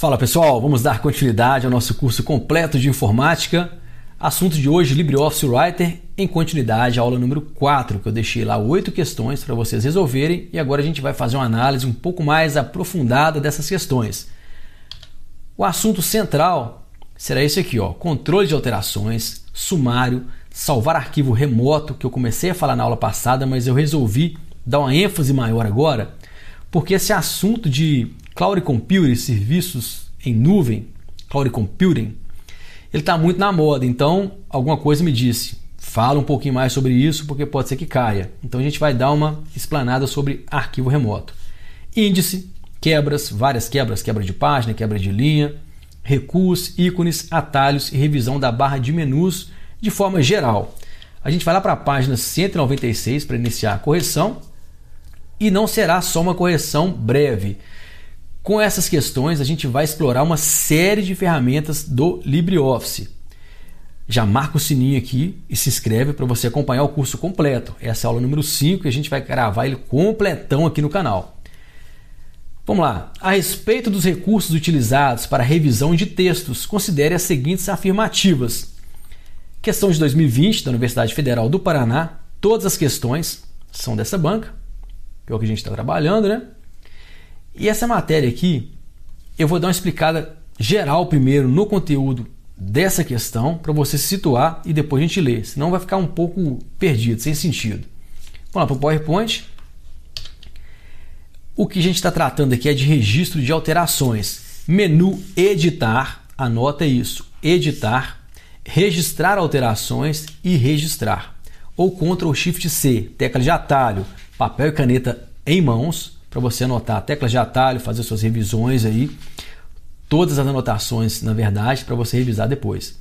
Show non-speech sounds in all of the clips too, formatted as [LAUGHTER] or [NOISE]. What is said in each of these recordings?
Fala pessoal, vamos dar continuidade ao nosso curso completo de informática. Assunto de hoje: LibreOffice Writer, em continuidade à aula número 4, que eu deixei lá oito questões para vocês resolverem e agora a gente vai fazer uma análise um pouco mais aprofundada dessas questões. O assunto central será esse aqui, ó: controle de alterações, sumário, salvar arquivo remoto, que eu comecei a falar na aula passada, mas eu resolvi dar uma ênfase maior agora, porque esse assunto de Cloud Computing, serviços em nuvem, Cloud Computing, ele está muito na moda. Então, alguma coisa me disse, fala um pouquinho mais sobre isso, porque pode ser que caia. Então, a gente vai dar uma explanada sobre arquivo remoto. Índice, quebras, várias quebras, quebra de página, quebra de linha, recuos, ícones, atalhos e revisão da barra de menus de forma geral. A gente vai lá para a página 196 para iniciar a correção e não será só uma correção breve. Com essas questões, a gente vai explorar uma série de ferramentas do LibreOffice. Já marca o sininho aqui e se inscreve para você acompanhar o curso completo. Essa é a aula número 5 e a gente vai gravar ele completão aqui no canal. Vamos lá. A respeito dos recursos utilizados para revisão de textos, considere as seguintes afirmativas. Questão de 2020 da Universidade Federal do Paraná. Todas as questões são dessa banca, que é o que a gente está trabalhando, né? E essa matéria aqui, eu vou dar uma explicada geral primeiro no conteúdo dessa questão para você se situar e depois a gente lê, senão vai ficar um pouco perdido, sem sentido. Vamos lá para o PowerPoint. O que a gente está tratando aqui é de registro de alterações. Menu editar, anota isso, editar, registrar alterações e registrar. Ou Ctrl Shift C, tecla de atalho, papel e caneta em mãos, para você anotar a tecla de atalho, fazer suas revisões aí, todas as anotações, na verdade, para você revisar depois.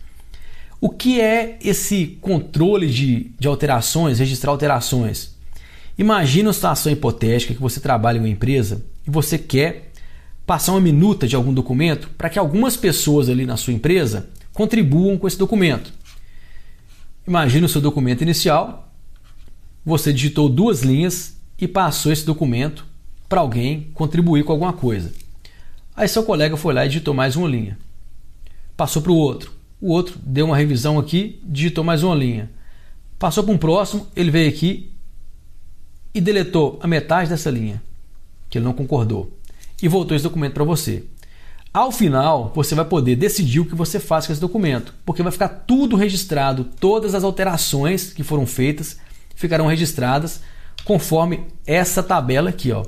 O que é esse controle de, de alterações, registrar alterações? Imagina uma situação hipotética que você trabalha em uma empresa e você quer passar uma minuta de algum documento para que algumas pessoas ali na sua empresa contribuam com esse documento. Imagina o seu documento inicial, você digitou duas linhas e passou esse documento para alguém contribuir com alguma coisa. Aí seu colega foi lá e digitou mais uma linha. Passou para o outro. O outro deu uma revisão aqui, digitou mais uma linha. Passou para um próximo, ele veio aqui e deletou a metade dessa linha, que ele não concordou, e voltou esse documento para você. Ao final, você vai poder decidir o que você faz com esse documento, porque vai ficar tudo registrado, todas as alterações que foram feitas ficarão registradas conforme essa tabela aqui, ó.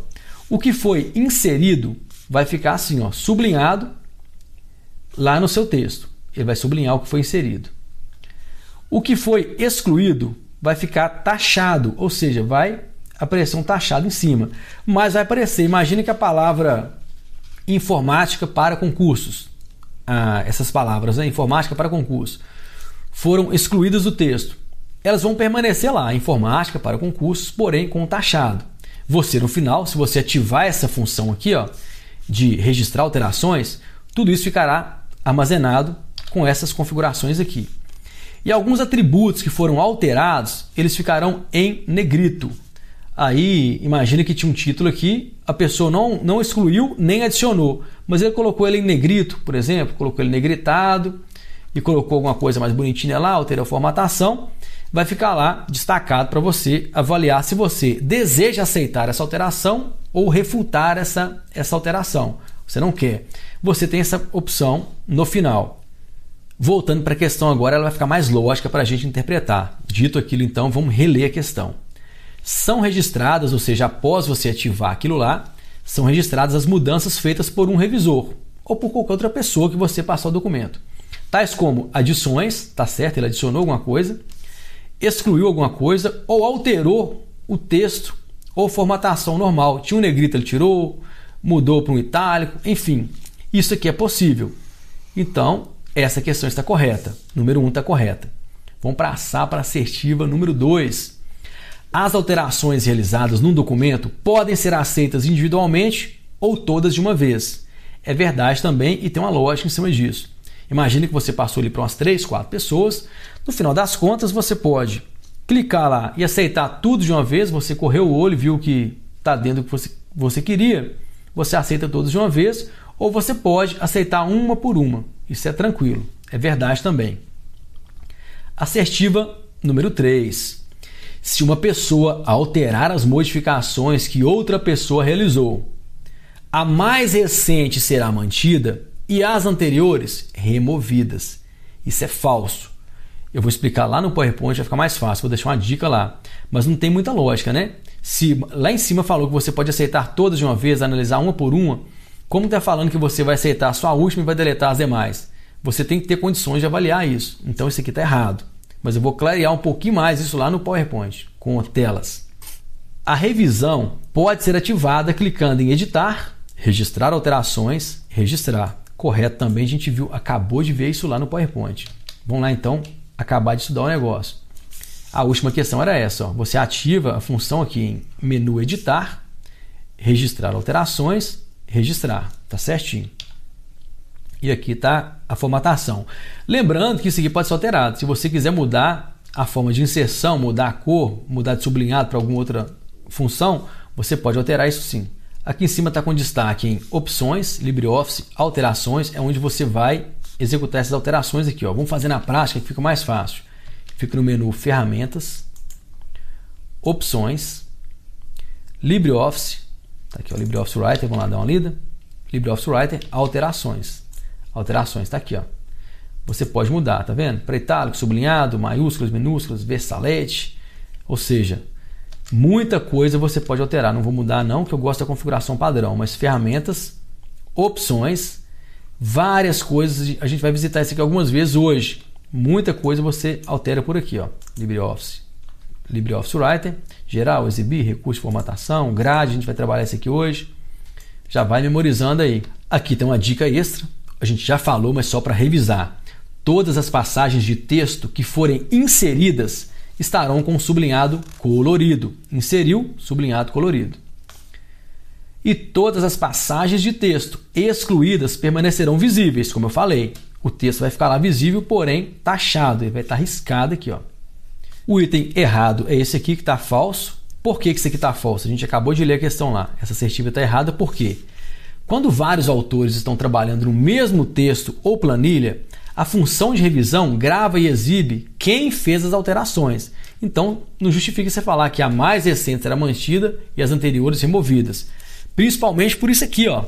O que foi inserido vai ficar assim, ó, sublinhado lá no seu texto. Ele vai sublinhar o que foi inserido. O que foi excluído vai ficar taxado, ou seja, vai aparecer um taxado em cima. Mas vai aparecer, imagine que a palavra informática para concursos, ah, essas palavras, né? informática para concurso, foram excluídas do texto. Elas vão permanecer lá, informática para concursos, porém com taxado. Você no final, se você ativar essa função aqui, ó, de registrar alterações, tudo isso ficará armazenado com essas configurações aqui. E alguns atributos que foram alterados, eles ficarão em negrito. Aí, imagina que tinha um título aqui, a pessoa não, não excluiu nem adicionou, mas ele colocou ele em negrito, por exemplo, colocou ele negritado e colocou alguma coisa mais bonitinha lá, alterou a formatação vai ficar lá destacado para você avaliar se você deseja aceitar essa alteração ou refutar essa, essa alteração. Você não quer. Você tem essa opção no final. Voltando para a questão agora, ela vai ficar mais lógica para a gente interpretar. Dito aquilo, então, vamos reler a questão. São registradas, ou seja, após você ativar aquilo lá, são registradas as mudanças feitas por um revisor ou por qualquer outra pessoa que você passou o documento. Tais como adições, tá certo? Ele adicionou alguma coisa, excluiu alguma coisa ou alterou o texto ou formatação normal. Tinha um negrito, ele tirou, mudou para um itálico, enfim. Isso aqui é possível. Então, essa questão está correta. Número 1 um está correta. Vamos passar para a assertiva número 2. As alterações realizadas num documento podem ser aceitas individualmente ou todas de uma vez. É verdade também e tem uma lógica em cima disso. Imagina que você passou ali para umas 3, 4 pessoas. No final das contas, você pode clicar lá e aceitar tudo de uma vez. Você correu o olho, viu que está dentro do que você, você queria. Você aceita todos de uma vez, ou você pode aceitar uma por uma. Isso é tranquilo, é verdade também. Assertiva número 3. Se uma pessoa alterar as modificações que outra pessoa realizou, a mais recente será mantida e as anteriores removidas. Isso é falso. Eu vou explicar lá no PowerPoint, vai ficar mais fácil, vou deixar uma dica lá. Mas não tem muita lógica, né? Se lá em cima falou que você pode aceitar todas de uma vez, analisar uma por uma, como está falando que você vai aceitar só a última e vai deletar as demais? Você tem que ter condições de avaliar isso. Então isso aqui está errado. Mas eu vou clarear um pouquinho mais isso lá no PowerPoint, com telas. A revisão pode ser ativada clicando em Editar, Registrar alterações, Registrar correto também. A gente viu, acabou de ver isso lá no PowerPoint. Vamos lá então acabar de estudar o negócio. A última questão era essa. Ó. Você ativa a função aqui em menu editar, registrar alterações, registrar. Tá certinho. E aqui está a formatação. Lembrando que isso aqui pode ser alterado. Se você quiser mudar a forma de inserção, mudar a cor, mudar de sublinhado para alguma outra função, você pode alterar isso sim. Aqui em cima está com destaque em opções, LibreOffice, alterações, é onde você vai executar essas alterações aqui. Ó. Vamos fazer na prática que fica mais fácil. Fica no menu ferramentas, opções, LibreOffice, tá aqui o LibreOffice Writer, vamos lá dar uma lida. LibreOffice Writer, alterações. Alterações, está aqui. Ó. Você pode mudar, tá vendo? Para itálico, sublinhado, maiúsculas, minúsculas, versalete. Ou seja, Muita coisa você pode alterar, não vou mudar não, que eu gosto da configuração padrão, mas ferramentas, opções, várias coisas, a gente vai visitar isso aqui algumas vezes hoje. Muita coisa você altera por aqui, ó. LibreOffice, LibreOffice Writer, geral, exibir, recurso, formatação, grade, a gente vai trabalhar isso aqui hoje. Já vai memorizando aí. Aqui tem uma dica extra, a gente já falou, mas só para revisar. Todas as passagens de texto que forem inseridas estarão com sublinhado colorido. Inseriu, sublinhado colorido. E todas as passagens de texto excluídas permanecerão visíveis, como eu falei. O texto vai ficar lá visível, porém taxado, ele vai estar riscado aqui. Ó. O item errado é esse aqui que está falso. Por que, que isso aqui está falso? A gente acabou de ler a questão lá. Essa assertiva está errada por quê? Quando vários autores estão trabalhando no mesmo texto ou planilha, a função de revisão grava e exibe quem fez as alterações. Então, não justifica você falar que a mais recente será mantida e as anteriores removidas. Principalmente por isso aqui, ó.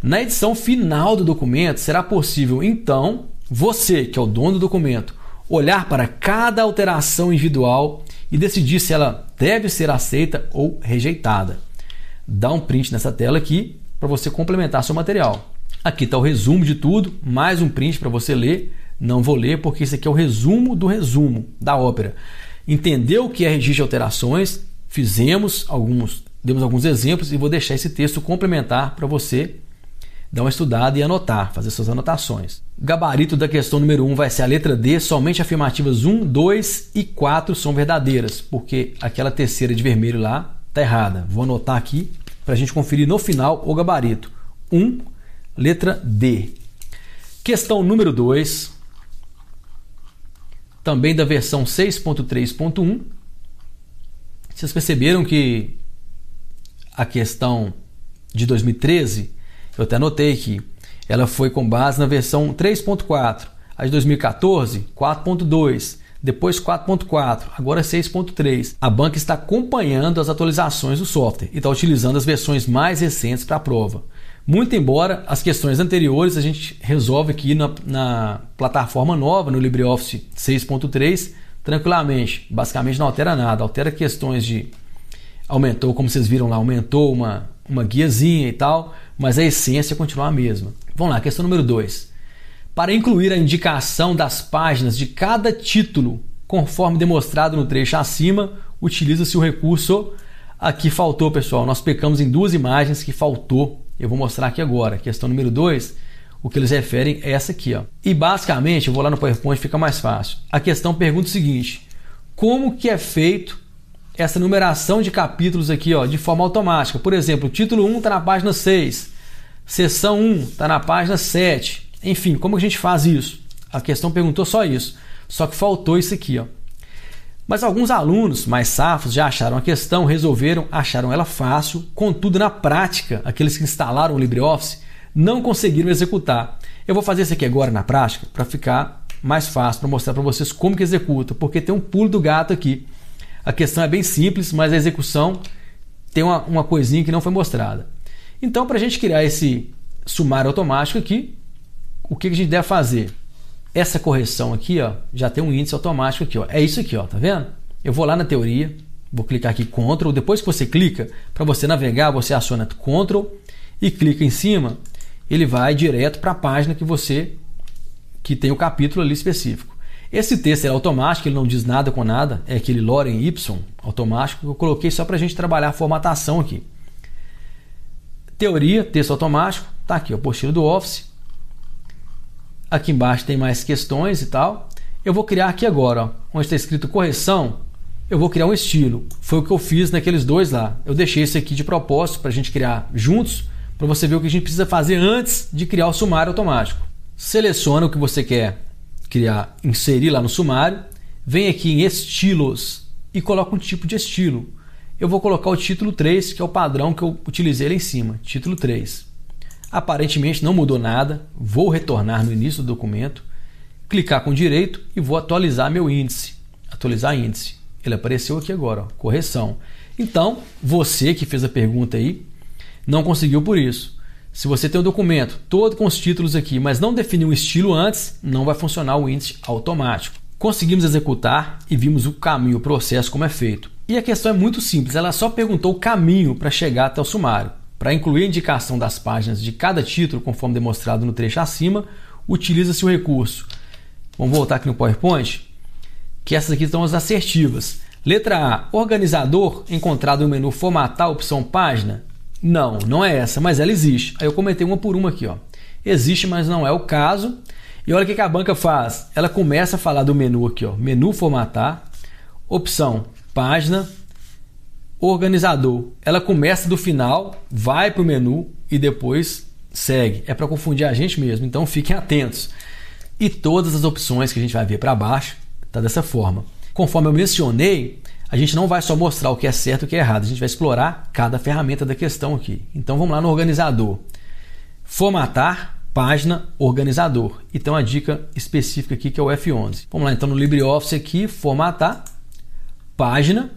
Na edição final do documento, será possível, então, você, que é o dono do documento, olhar para cada alteração individual e decidir se ela deve ser aceita ou rejeitada. Dá um print nessa tela aqui para você complementar seu material. Aqui está o resumo de tudo, mais um print para você ler não vou ler porque isso aqui é o resumo do resumo da ópera. Entendeu o que é registro de alterações? Fizemos alguns, demos alguns exemplos e vou deixar esse texto complementar para você dar uma estudada e anotar, fazer suas anotações. Gabarito da questão número 1 um vai ser a letra D, somente afirmativas 1, 2 e 4 são verdadeiras, porque aquela terceira de vermelho lá está errada. Vou anotar aqui para a gente conferir no final o gabarito. 1, um, letra D. Questão número 2, também da versão 6.3.1. Vocês perceberam que a questão de 2013, eu até notei que ela foi com base na versão 3.4, a de 2014, 4.2, depois 4.4, agora 6.3. A banca está acompanhando as atualizações do software e está utilizando as versões mais recentes para a prova. Muito embora as questões anteriores a gente resolve aqui na, na plataforma nova, no LibreOffice 6.3, tranquilamente. Basicamente não altera nada, altera questões de aumentou, como vocês viram lá, aumentou uma, uma guiazinha e tal, mas a essência continua a mesma. Vamos lá, questão número 2. Para incluir a indicação das páginas de cada título, conforme demonstrado no trecho acima, utiliza-se o recurso. Aqui faltou, pessoal. Nós pecamos em duas imagens que faltou eu vou mostrar aqui agora. Questão número 2, o que eles referem é essa aqui. Ó. E basicamente, eu vou lá no PowerPoint, fica mais fácil. A questão pergunta o seguinte: como que é feito essa numeração de capítulos aqui ó, de forma automática? Por exemplo, o título 1 está na página 6, seção 1 está na página 7. Enfim, como que a gente faz isso? A questão perguntou só isso. Só que faltou isso aqui, ó. Mas alguns alunos mais safos já acharam a questão, resolveram, acharam ela fácil, contudo, na prática, aqueles que instalaram o LibreOffice não conseguiram executar. Eu vou fazer isso aqui agora na prática para ficar mais fácil, para mostrar para vocês como que executa, porque tem um pulo do gato aqui. A questão é bem simples, mas a execução tem uma, uma coisinha que não foi mostrada. Então, para a gente criar esse sumário automático aqui, o que a gente deve fazer? essa correção aqui, ó, já tem um índice automático aqui, ó. É isso aqui, ó, tá vendo? Eu vou lá na teoria, vou clicar aqui Ctrl, depois que você clica, para você navegar, você aciona Ctrl e clica em cima, ele vai direto para a página que você que tem o capítulo ali específico. Esse texto é automático, ele não diz nada com nada, é aquele Loren Y automático que eu coloquei só para a gente trabalhar a formatação aqui. Teoria, texto automático, tá aqui, o apostila do Office. Aqui embaixo tem mais questões e tal. Eu vou criar aqui agora, onde está escrito correção, eu vou criar um estilo. Foi o que eu fiz naqueles dois lá. Eu deixei esse aqui de propósito para a gente criar juntos, para você ver o que a gente precisa fazer antes de criar o sumário automático. Seleciona o que você quer criar, inserir lá no sumário, vem aqui em estilos e coloca um tipo de estilo. Eu vou colocar o título 3, que é o padrão que eu utilizei lá em cima, título 3. Aparentemente não mudou nada. Vou retornar no início do documento, clicar com direito e vou atualizar meu índice. Atualizar índice. Ele apareceu aqui agora, ó, correção. Então, você que fez a pergunta aí não conseguiu por isso. Se você tem o um documento todo com os títulos aqui, mas não definiu o estilo antes, não vai funcionar o índice automático. Conseguimos executar e vimos o caminho, o processo como é feito. E a questão é muito simples, ela só perguntou o caminho para chegar até o sumário. Para incluir a indicação das páginas de cada título, conforme demonstrado no trecho acima, utiliza-se o recurso. Vamos voltar aqui no PowerPoint, que essas aqui são as assertivas. Letra A, organizador encontrado no menu formatar opção página. Não, não é essa, mas ela existe. Aí eu comentei uma por uma aqui, ó. Existe, mas não é o caso. E olha o que a banca faz. Ela começa a falar do menu aqui, ó. Menu formatar, opção página, organizador. Ela começa do final, vai para o menu e depois segue. É para confundir a gente mesmo, então fiquem atentos. E todas as opções que a gente vai ver para baixo tá dessa forma. Conforme eu mencionei, a gente não vai só mostrar o que é certo e o que é errado, a gente vai explorar cada ferramenta da questão aqui. Então vamos lá no organizador. Formatar página organizador. Então a dica específica aqui que é o F11. Vamos lá então no LibreOffice aqui, formatar página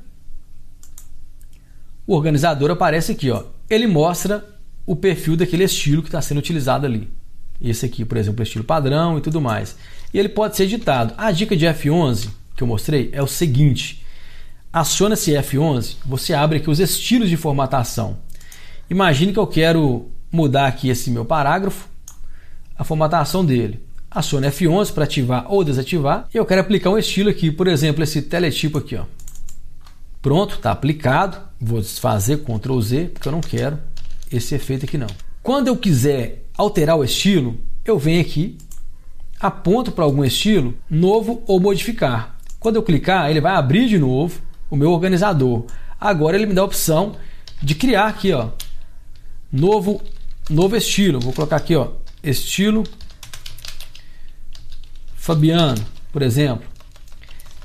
o organizador aparece aqui, ó. Ele mostra o perfil daquele estilo que está sendo utilizado ali. Esse aqui, por exemplo, estilo padrão e tudo mais. E ele pode ser editado. A dica de F11 que eu mostrei é o seguinte: aciona esse F11, você abre aqui os estilos de formatação. Imagine que eu quero mudar aqui esse meu parágrafo, a formatação dele. Aciona F11 para ativar ou desativar. E eu quero aplicar um estilo aqui, por exemplo, esse teletipo aqui, ó. Pronto, está aplicado. Vou desfazer Ctrl Z, porque eu não quero esse efeito aqui não. Quando eu quiser alterar o estilo, eu venho aqui, aponto para algum estilo, novo ou modificar. Quando eu clicar, ele vai abrir de novo o meu organizador. Agora ele me dá a opção de criar aqui, ó, novo, novo estilo. Vou colocar aqui, ó, estilo Fabiano, por exemplo.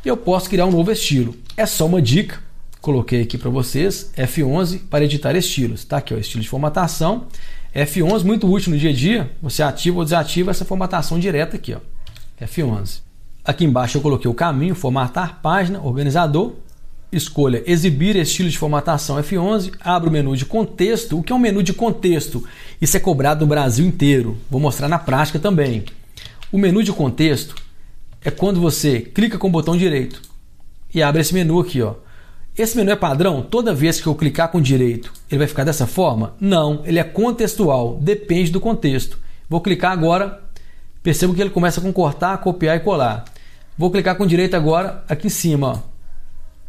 E eu posso criar um novo estilo. É só uma dica coloquei aqui para vocês, F11 para editar estilos. Tá aqui, o estilo de formatação. F11, muito útil no dia a dia, você ativa ou desativa essa formatação direta aqui, ó. F11. Aqui embaixo eu coloquei o caminho, formatar, página, organizador. Escolha exibir estilo de formatação F11, abre o menu de contexto. O que é um menu de contexto? Isso é cobrado no Brasil inteiro. Vou mostrar na prática também. O menu de contexto é quando você clica com o botão direito e abre esse menu aqui, ó. Esse menu é padrão toda vez que eu clicar com direito, ele vai ficar dessa forma? Não, ele é contextual, depende do contexto. Vou clicar agora, percebo que ele começa com cortar, copiar e colar. Vou clicar com direito agora aqui em cima, ó.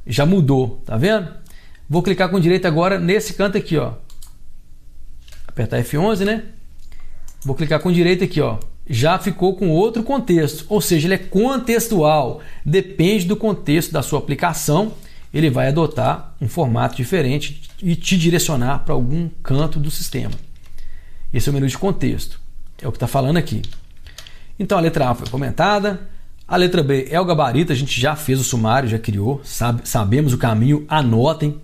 já mudou, tá vendo? Vou clicar com direito agora nesse canto aqui, ó. Apertar F11, né? Vou clicar com direito aqui, ó. Já ficou com outro contexto, ou seja, ele é contextual, depende do contexto da sua aplicação ele vai adotar um formato diferente e te direcionar para algum canto do sistema. Esse é o menu de contexto, é o que está falando aqui. Então a letra A foi comentada, a letra B é o gabarito, a gente já fez o sumário, já criou, sabe, sabemos o caminho, anotem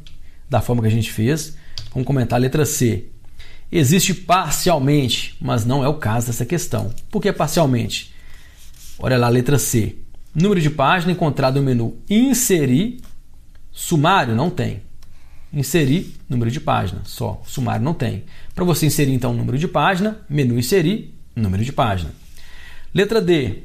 da forma que a gente fez. Vamos comentar a letra C. Existe parcialmente, mas não é o caso dessa questão. Por que parcialmente? Olha lá a letra C. Número de página encontrado no menu Inserir Sumário não tem. Inserir número de página, só. Sumário não tem. Para você inserir então o número de página, menu inserir, número de página. Letra D.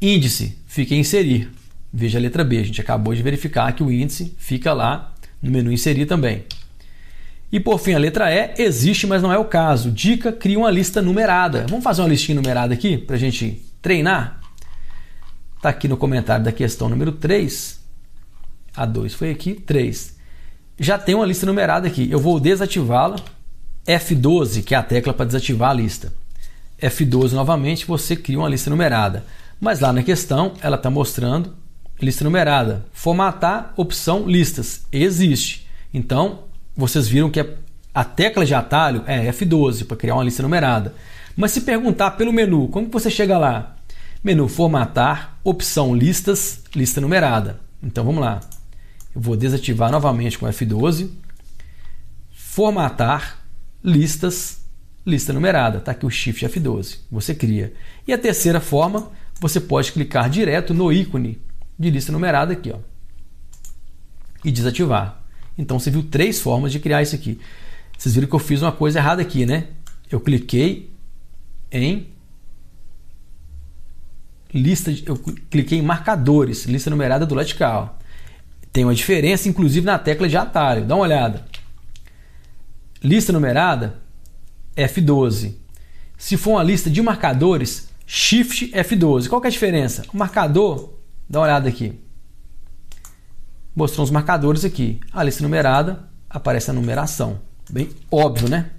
Índice fica em inserir. Veja a letra B, a gente acabou de verificar que o índice fica lá no menu inserir também. E por fim, a letra E existe, mas não é o caso. Dica: cria uma lista numerada. Vamos fazer uma listinha numerada aqui para a gente treinar? Está aqui no comentário da questão número 3. A2 foi aqui, 3. Já tem uma lista numerada aqui. Eu vou desativá-la. F12, que é a tecla para desativar a lista. F12 novamente, você cria uma lista numerada. Mas lá na questão, ela está mostrando lista numerada. Formatar opção listas. Existe. Então, vocês viram que a tecla de atalho é F12 para criar uma lista numerada. Mas se perguntar pelo menu, como você chega lá? Menu formatar, opção listas, lista numerada. Então vamos lá. Eu vou desativar novamente com F12. Formatar listas, lista numerada. Está aqui o Shift F12. Você cria. E a terceira forma, você pode clicar direto no ícone de lista numerada aqui. Ó, e desativar. Então você viu três formas de criar isso aqui. Vocês viram que eu fiz uma coisa errada aqui, né? Eu cliquei em lista, de, eu cliquei em marcadores, lista numerada do lado de cá. Ó. Tem uma diferença, inclusive, na tecla de atalho. Dá uma olhada. Lista numerada, F12. Se for uma lista de marcadores, Shift F12. Qual é a diferença? O marcador, dá uma olhada aqui. Mostrou os marcadores aqui. A lista numerada aparece a numeração. Bem óbvio, né?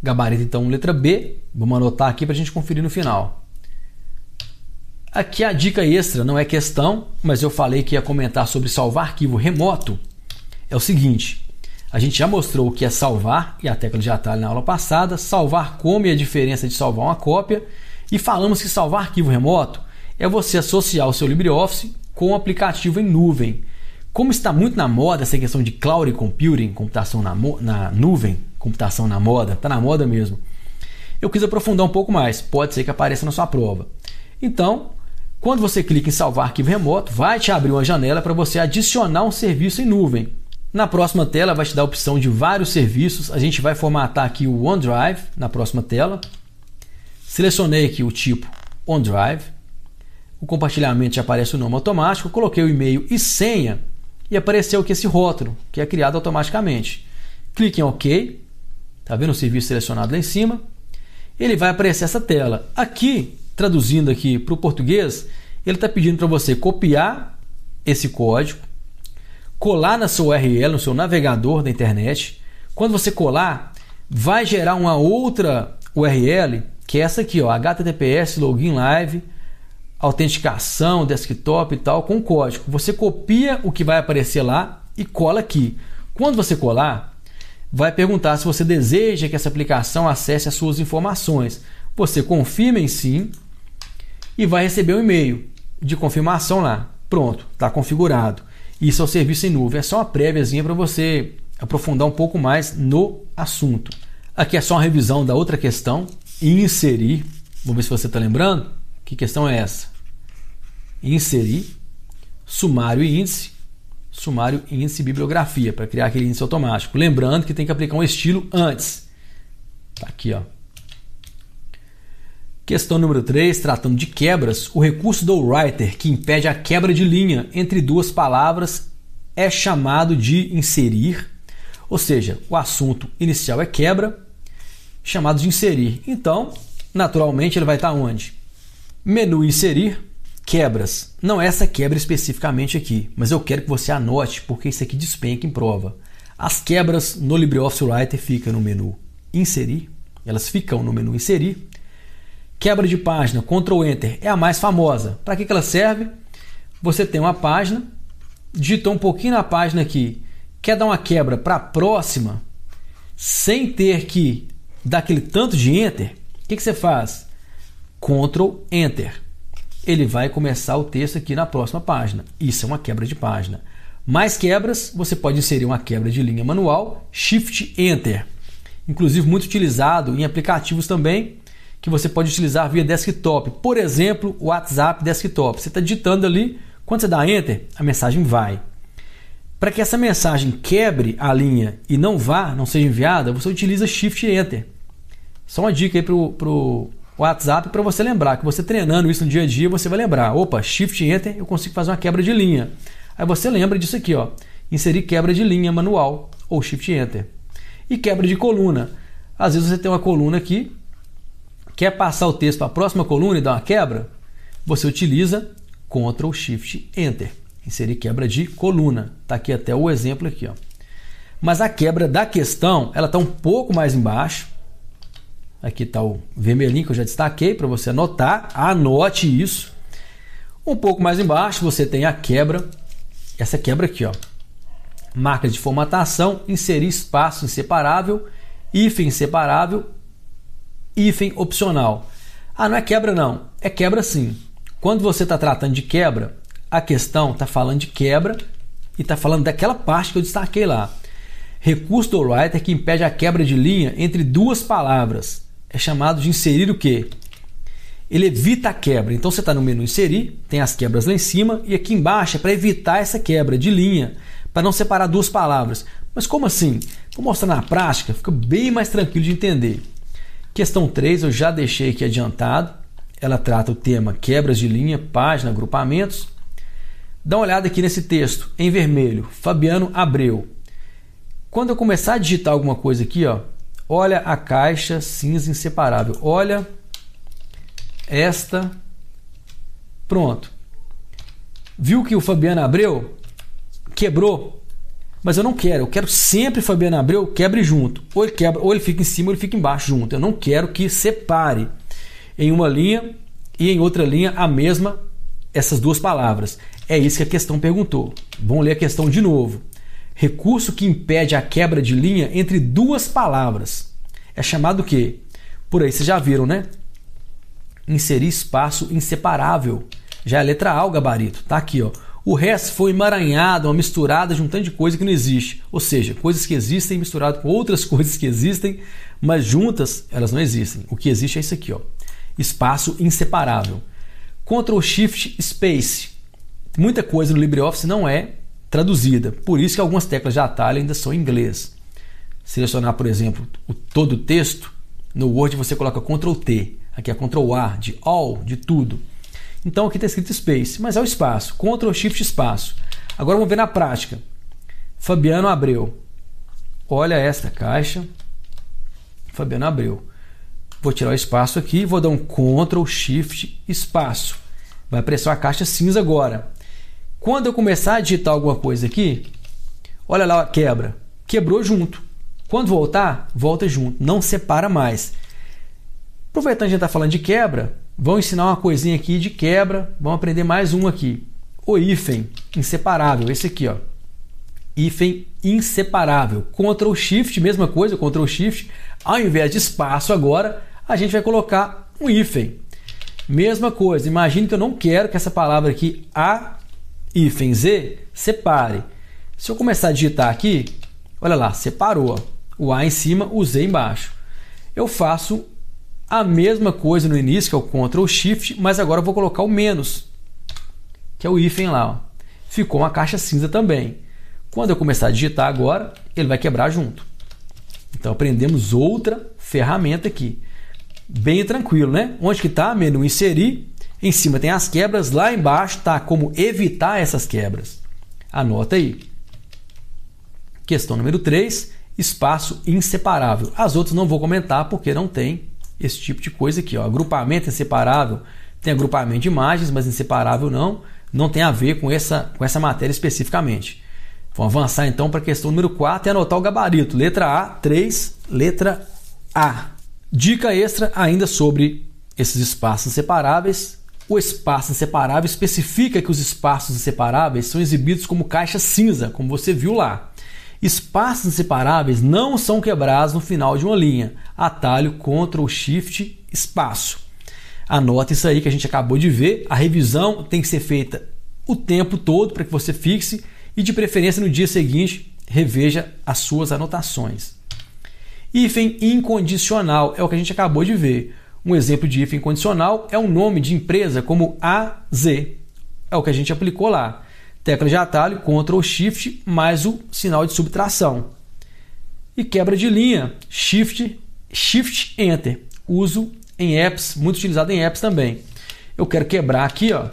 Gabarito, então, letra B. Vamos anotar aqui para a gente conferir no final. Aqui a dica extra, não é questão, mas eu falei que ia comentar sobre salvar arquivo remoto. É o seguinte, a gente já mostrou o que é salvar e a tecla de atalho na aula passada, salvar como e é a diferença de salvar uma cópia, e falamos que salvar arquivo remoto é você associar o seu LibreOffice com o um aplicativo em nuvem. Como está muito na moda essa questão de cloud computing, computação na, na nuvem, computação na moda, está na moda mesmo. Eu quis aprofundar um pouco mais, pode ser que apareça na sua prova. Então, quando você clica em salvar arquivo remoto, vai te abrir uma janela para você adicionar um serviço em nuvem. Na próxima tela vai te dar a opção de vários serviços. A gente vai formatar aqui o OneDrive na próxima tela. Selecionei aqui o tipo OneDrive. O compartilhamento já aparece o nome automático. Coloquei o e-mail e senha e apareceu aqui esse rótulo que é criado automaticamente. Clique em OK. Tá vendo o serviço selecionado lá em cima? Ele vai aparecer essa tela. Aqui traduzindo aqui para o português, ele está pedindo para você copiar esse código, colar na sua URL, no seu navegador da internet. Quando você colar, vai gerar uma outra URL, que é essa aqui, ó, https login live autenticação, desktop e tal, com código. Você copia o que vai aparecer lá e cola aqui. Quando você colar, vai perguntar se você deseja que essa aplicação acesse as suas informações. Você confirma em sim e vai receber um e-mail de confirmação lá. Pronto, está configurado. Isso é o serviço em nuvem. É só uma préviazinha para você aprofundar um pouco mais no assunto. Aqui é só uma revisão da outra questão. Inserir. Vamos ver se você está lembrando. Que questão é essa? Inserir sumário e índice. Sumário, índice e bibliografia para criar aquele índice automático. Lembrando que tem que aplicar um estilo antes. Tá aqui, ó. Questão número 3, tratando de quebras, o recurso do writer que impede a quebra de linha entre duas palavras é chamado de inserir, ou seja, o assunto inicial é quebra, chamado de inserir. Então, naturalmente, ele vai estar onde? Menu inserir, quebras. Não essa quebra especificamente aqui, mas eu quero que você anote porque isso aqui despenca em prova. As quebras no LibreOffice Writer ficam no menu inserir, elas ficam no menu inserir Quebra de página, Ctrl Enter, é a mais famosa. Para que, que ela serve? Você tem uma página, digitou um pouquinho na página aqui, quer dar uma quebra para a próxima, sem ter que dar aquele tanto de Enter, o que, que você faz? Ctrl Enter. Ele vai começar o texto aqui na próxima página. Isso é uma quebra de página. Mais quebras, você pode inserir uma quebra de linha manual, Shift Enter. Inclusive muito utilizado em aplicativos também, que você pode utilizar via desktop. Por exemplo, o WhatsApp desktop. Você está digitando ali, quando você dá Enter, a mensagem vai. Para que essa mensagem quebre a linha e não vá, não seja enviada, você utiliza Shift Enter. Só uma dica aí para o WhatsApp para você lembrar, que você treinando isso no dia a dia, você vai lembrar. Opa, Shift Enter, eu consigo fazer uma quebra de linha. Aí você lembra disso aqui, ó. Inserir quebra de linha manual ou Shift Enter. E quebra de coluna. Às vezes você tem uma coluna aqui quer passar o texto para a próxima coluna e dar uma quebra, você utiliza Ctrl Shift Enter. Inserir quebra de coluna. Está aqui até o exemplo aqui. Ó. Mas a quebra da questão ela está um pouco mais embaixo. Aqui está o vermelhinho que eu já destaquei para você anotar. Anote isso. Um pouco mais embaixo você tem a quebra. Essa quebra aqui, ó. Marca de formatação, inserir espaço inseparável, hífen inseparável hífen opcional. Ah, não é quebra não. É quebra sim. Quando você está tratando de quebra, a questão está falando de quebra e está falando daquela parte que eu destaquei lá. Recurso do writer que impede a quebra de linha entre duas palavras. É chamado de inserir o quê? Ele evita a quebra. Então você está no menu inserir, tem as quebras lá em cima e aqui embaixo é para evitar essa quebra de linha, para não separar duas palavras. Mas como assim? Vou mostrar na prática, fica bem mais tranquilo de entender. Questão 3 eu já deixei aqui adiantado. Ela trata o tema quebras de linha, página, agrupamentos. Dá uma olhada aqui nesse texto, em vermelho, Fabiano Abreu. Quando eu começar a digitar alguma coisa aqui, ó, olha a caixa cinza inseparável. Olha esta. Pronto. Viu que o Fabiano Abreu quebrou mas eu não quero, eu quero sempre Fabiano Abreu quebre junto. Ou ele quebra, ou ele fica em cima, ou ele fica embaixo junto. Eu não quero que separe em uma linha e em outra linha a mesma essas duas palavras. É isso que a questão perguntou. Vamos ler a questão de novo. Recurso que impede a quebra de linha entre duas palavras. É chamado o quê? Por aí vocês já viram, né? Inserir espaço inseparável. Já é a letra A o gabarito. Tá aqui, ó. O resto foi emaranhado, uma misturada de um tanto de coisa que não existe. Ou seja, coisas que existem misturado com outras [LAUGHS] coisas que existem, mas juntas elas não existem. O que existe é isso aqui, ó. Espaço inseparável. Ctrl Shift Space. Muita coisa no LibreOffice não é traduzida, por isso que algumas teclas de atalho ainda são em inglês. Selecionar, por exemplo, o todo o texto, no Word você coloca Ctrl T, aqui é Ctrl A, de all, de tudo. Então aqui está escrito space, mas é o espaço. Ctrl Shift espaço. Agora vamos ver na prática. Fabiano Abreu. Olha esta caixa. Fabiano Abreu. Vou tirar o espaço aqui, vou dar um Ctrl Shift espaço. Vai pressar a caixa cinza agora. Quando eu começar a digitar alguma coisa aqui, olha lá, quebra. Quebrou junto. Quando voltar, volta junto, não separa mais. Aproveitando que a gente está falando de quebra, Vão ensinar uma coisinha aqui de quebra, vão aprender mais um aqui. O hífen inseparável, esse aqui, ó. Hífen inseparável. Ctrl Shift, mesma coisa, Ctrl Shift. Ao invés de espaço agora, a gente vai colocar um hífen. Mesma coisa, imagine que eu não quero que essa palavra aqui, a hífen z, separe. Se eu começar a digitar aqui, olha lá, separou. Ó. O A em cima, o Z embaixo. Eu faço a mesma coisa no início, que é o Ctrl Shift, mas agora eu vou colocar o menos, que é o hífen lá. Ó. Ficou uma caixa cinza também. Quando eu começar a digitar agora, ele vai quebrar junto. Então aprendemos outra ferramenta aqui. Bem tranquilo, né? Onde que está? Menu inserir. Em cima tem as quebras, lá embaixo está como evitar essas quebras. Anota aí. Questão número 3, espaço inseparável. As outras não vou comentar porque não tem esse tipo de coisa aqui. Ó. Agrupamento inseparável é tem agrupamento de imagens, mas inseparável não, não tem a ver com essa, com essa matéria especificamente. Vamos avançar então para a questão número 4 e anotar o gabarito. Letra A, 3, letra A. Dica extra ainda sobre esses espaços inseparáveis. O espaço inseparável especifica que os espaços inseparáveis são exibidos como caixa cinza, como você viu lá. Espaços inseparáveis não são quebrados no final de uma linha, atalho Ctrl Shift espaço. Anota isso aí que a gente acabou de ver. A revisão tem que ser feita o tempo todo para que você fixe e de preferência no dia seguinte reveja as suas anotações. Hífen incondicional é o que a gente acabou de ver. Um exemplo de hífen condicional é um nome de empresa como AZ. É o que a gente aplicou lá. Tecla de atalho, Ctrl Shift mais o sinal de subtração. E quebra de linha, Shift Shift Enter. Uso em apps, muito utilizado em apps também. Eu quero quebrar aqui, ó,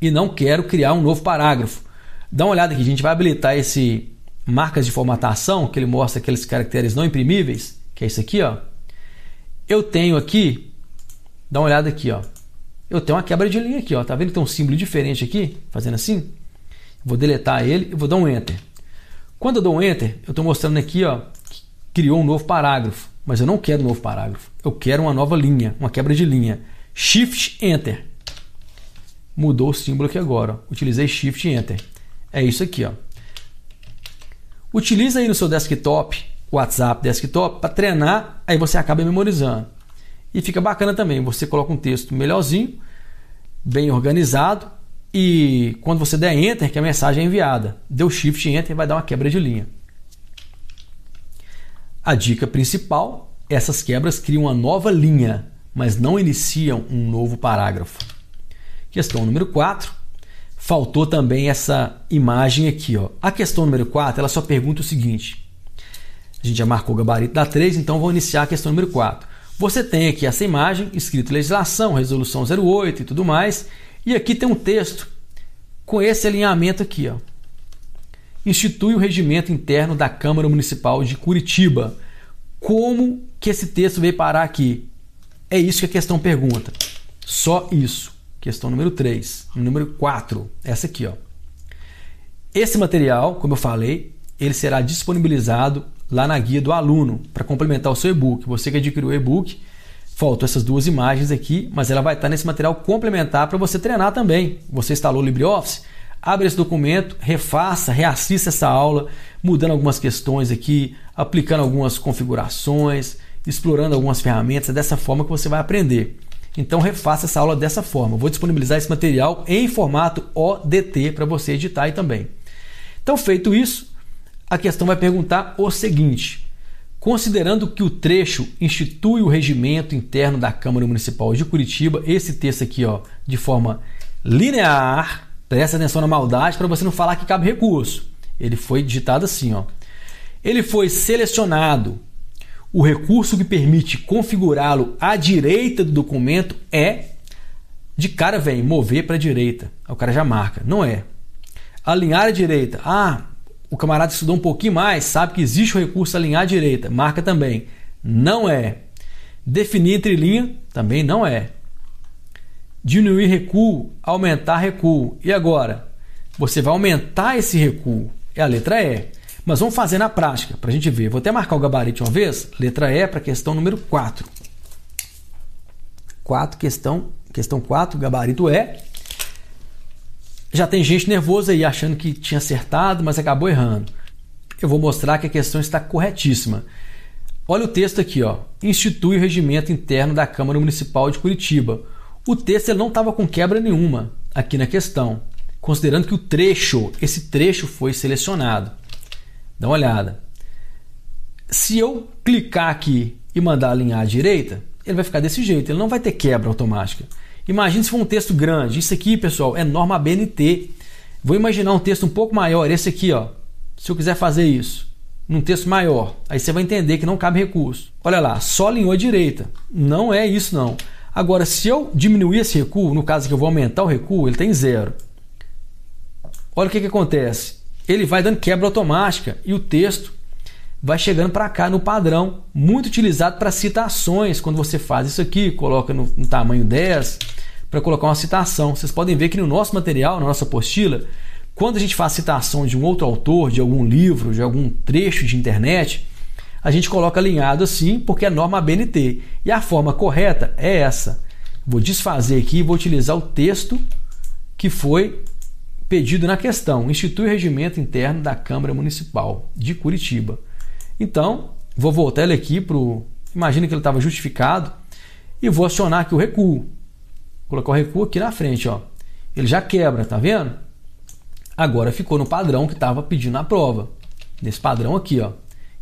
e não quero criar um novo parágrafo. Dá uma olhada aqui, a gente vai habilitar esse marcas de formatação, que ele mostra aqueles caracteres não imprimíveis, que é isso aqui, ó. Eu tenho aqui, dá uma olhada aqui, ó. Eu tenho uma quebra de linha aqui, ó. Tá vendo que tem um símbolo diferente aqui, fazendo assim? Vou deletar ele e vou dar um enter. Quando eu dou um enter, eu estou mostrando aqui, ó, criou um novo parágrafo, mas eu não quero um novo parágrafo. Eu quero uma nova linha, uma quebra de linha. Shift Enter. Mudou o símbolo aqui agora. Utilizei Shift Enter. É isso aqui, ó. Utiliza aí no seu desktop, WhatsApp desktop, para treinar, aí você acaba memorizando. E fica bacana também, você coloca um texto melhorzinho, bem organizado, e quando você der Enter, que a mensagem é enviada. Deu Shift Enter, vai dar uma quebra de linha. A dica principal: essas quebras criam uma nova linha, mas não iniciam um novo parágrafo. Questão número 4. Faltou também essa imagem aqui. Ó. A questão número 4 ela só pergunta o seguinte: a gente já marcou o gabarito da 3, então vou iniciar a questão número 4. Você tem aqui essa imagem, escrito legislação, resolução 08 e tudo mais, e aqui tem um texto com esse alinhamento aqui. Ó institui o regimento interno da Câmara Municipal de Curitiba. Como que esse texto veio parar aqui? É isso que a questão pergunta. Só isso. Questão número 3. Número 4. Essa aqui, ó. Esse material, como eu falei, ele será disponibilizado lá na guia do aluno para complementar o seu e-book. Você que adquiriu o e-book, faltam essas duas imagens aqui, mas ela vai estar tá nesse material complementar para você treinar também. Você instalou o LibreOffice, Abre esse documento, refaça, reassista essa aula, mudando algumas questões aqui, aplicando algumas configurações, explorando algumas ferramentas. É dessa forma que você vai aprender. Então refaça essa aula dessa forma. Vou disponibilizar esse material em formato ODT para você editar aí também. Então, feito isso, a questão vai perguntar o seguinte: considerando que o trecho institui o regimento interno da Câmara Municipal de Curitiba, esse texto aqui, ó, de forma linear, Presta atenção na maldade para você não falar que cabe recurso. Ele foi digitado assim, ó. Ele foi selecionado. O recurso que permite configurá-lo à direita do documento é de cara vem mover para a direita. o cara já marca, não é. Alinhar à direita. Ah, o camarada estudou um pouquinho mais, sabe que existe o recurso alinhar à direita. Marca também. Não é. Definir linha também não é diminuir recuo, aumentar recuo. E agora? Você vai aumentar esse recuo. É a letra E. Mas vamos fazer na prática para a gente ver. Vou até marcar o gabarito uma vez. Letra E para a questão número 4. 4, questão, questão 4, gabarito E. Já tem gente nervosa aí achando que tinha acertado, mas acabou errando. Eu vou mostrar que a questão está corretíssima. Olha o texto aqui, ó. Institui o regimento interno da Câmara Municipal de Curitiba o texto ele não estava com quebra nenhuma aqui na questão, considerando que o trecho, esse trecho foi selecionado. Dá uma olhada. Se eu clicar aqui e mandar alinhar à direita, ele vai ficar desse jeito, ele não vai ter quebra automática. Imagina se for um texto grande. Isso aqui, pessoal, é norma BNT. Vou imaginar um texto um pouco maior, esse aqui, ó. Se eu quiser fazer isso, num texto maior, aí você vai entender que não cabe recurso. Olha lá, só alinhou à direita. Não é isso não. Agora, se eu diminuir esse recuo, no caso que eu vou aumentar o recuo, ele tem zero. Olha o que, que acontece. Ele vai dando quebra automática e o texto vai chegando para cá no padrão, muito utilizado para citações. Quando você faz isso aqui, coloca no, no tamanho 10 para colocar uma citação. Vocês podem ver que no nosso material, na nossa apostila, quando a gente faz citação de um outro autor, de algum livro, de algum trecho de internet, a gente coloca alinhado assim, porque é norma ABNT. E a forma correta é essa. Vou desfazer aqui e vou utilizar o texto que foi pedido na questão. Institui o regimento interno da Câmara Municipal de Curitiba. Então, vou voltar ele aqui para o. Imagina que ele estava justificado. E vou acionar aqui o recuo. Vou colocar o recuo aqui na frente. Ó. Ele já quebra, tá vendo? Agora ficou no padrão que estava pedindo na prova. Nesse padrão aqui, ó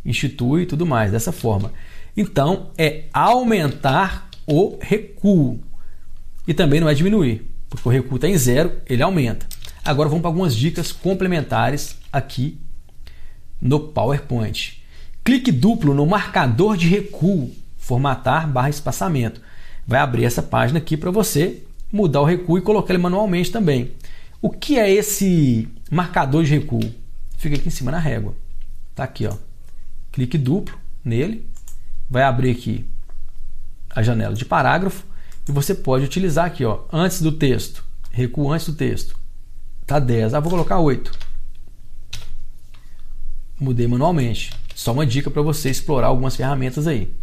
institui e tudo mais, dessa forma. Então, é aumentar o recuo. E também não é diminuir, porque o recuo está em zero, ele aumenta. Agora vamos para algumas dicas complementares aqui no PowerPoint. Clique duplo no marcador de recuo, formatar barra espaçamento. Vai abrir essa página aqui para você mudar o recuo e colocar ele manualmente também. O que é esse marcador de recuo? Fica aqui em cima na régua. Tá aqui, ó clique duplo nele, vai abrir aqui a janela de parágrafo e você pode utilizar aqui, ó, antes do texto, recuo antes do texto, tá 10, ah, vou colocar 8. Mudei manualmente. Só uma dica para você explorar algumas ferramentas aí.